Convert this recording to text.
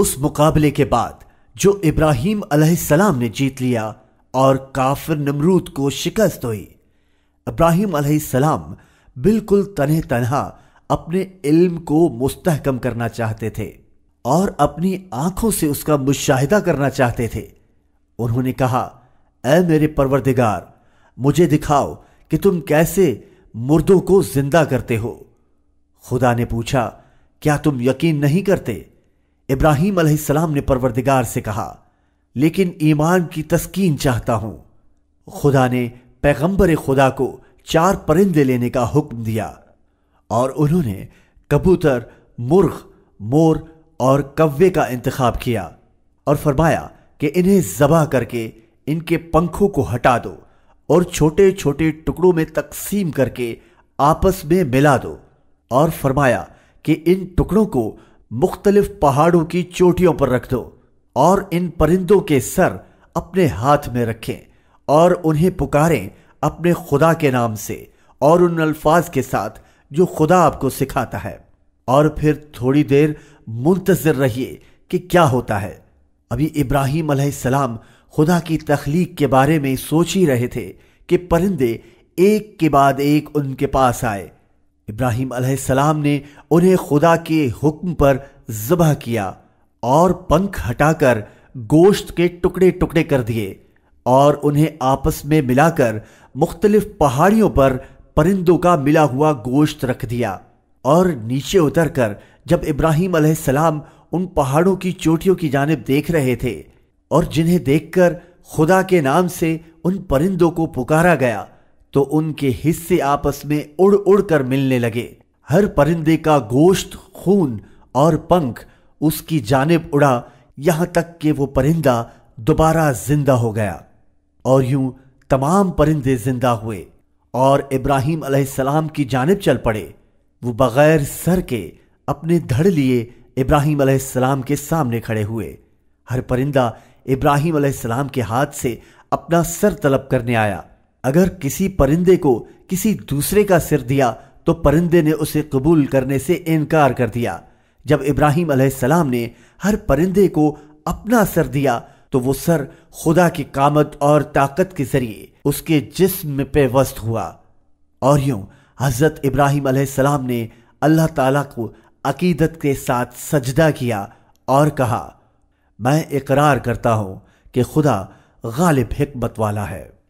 उस मुकाबले के बाद जो इब्राहिम अलैहिस्सलाम ने जीत लिया और काफिर नमरूद को शिकस्त हुई इब्राहिम अलैहिस्सलाम बिल्कुल तनह तनहा अपने इल्म को मुस्तहकम करना चाहते थे और अपनी आंखों से उसका मुशाहिदा करना चाहते थे उन्होंने कहा ए मेरे परवरदिगार मुझे दिखाओ कि तुम कैसे मुर्दों को जिंदा करते हो खुदा ने पूछा क्या तुम यकीन नहीं करते इब्राहिम अलैहिस्सलाम ने परवरदिगार से कहा लेकिन ईमान की तस्कीन चाहता हूं खुदा ने पैगंबर खुदा को चार परिंदे लेने का हुक्म दिया और उन्होंने कबूतर मुर्ख मोर और कव्वे का इंतखाब किया और फरमाया कि इन्हें जबा करके इनके पंखों को हटा दो और छोटे छोटे टुकड़ों में तकसीम करके आपस में मिला दो और फरमाया कि इन टुकड़ों को मुख्तलिफ पहाड़ों की चोटियों पर रख दो और इन परिंदों के सर अपने हाथ में रखें और उन्हें पुकारें अपने खुदा के नाम से और उन अल्फाज के साथ जो खुदा आपको सिखाता है और फिर थोड़ी देर मुंतजर रहिए कि क्या होता है अभी इब्राहिम सलाम खुदा की तख्लीक के बारे में सोच ही रहे थे कि परिंदे एक के बाद एक उनके पास आए इब्राहिम सलाम ने उन्हें खुदा के हुक्म पर जबह किया और पंख हटाकर गोश्त के टुकड़े टुकड़े कर दिए और उन्हें आपस में मिलाकर मुख्तलिफ पहाड़ियों पर परिंदों का मिला हुआ गोश्त रख दिया और नीचे उतरकर जब इब्राहिम सलाम उन पहाड़ों की चोटियों की जानब देख रहे थे और जिन्हें देखकर खुदा के नाम से उन परिंदों को पुकारा गया तो उनके हिस्से आपस में उड़ उड़ कर मिलने लगे हर परिंदे का गोश्त खून और पंख उसकी जानब उड़ा यहां तक कि वो परिंदा दोबारा जिंदा हो गया और यूं तमाम परिंदे जिंदा हुए और इब्राहिम अलैहिस्सलाम की जानब चल पड़े वो बगैर सर के अपने धड़ लिए इब्राहिम अलैहिस्सलाम के सामने खड़े हुए हर परिंदा इब्राहिम अलैहिस्सलाम के हाथ से अपना सर तलब करने आया अगर किसी परिंदे को किसी दूसरे का सिर दिया तो परिंदे ने उसे कबूल करने से इनकार कर दिया जब इब्राहिम सलाम ने हर परिंदे को अपना सर दिया तो वो सर खुदा की कामत और ताकत के जरिए उसके जिस्म पे वस्त हुआ और यूं हजरत इब्राहिम सलाम ने अल्लाह ताला को अकीदत के साथ सजदा किया और कहा मैं इकरार करता हूं कि खुदा गालिब हिकमत वाला है